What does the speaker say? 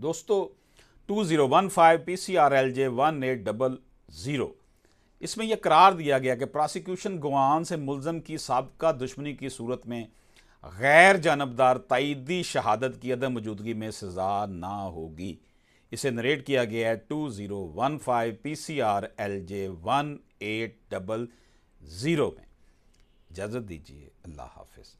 दोस्तों 2015 डबल 1800 इसमें यह करार दिया गया कि प्रोसिक्यूशन गुआन से मुलजम की सबका दुश्मनी की सूरत में गैर जानबदार तइदी शहादत की अदम मौजूदगी में सजा ना होगी इसे नरेट किया गया है two zero one five P C R L J one eight double zero में इजाज़त दीजिए अल्लाह हाफिज़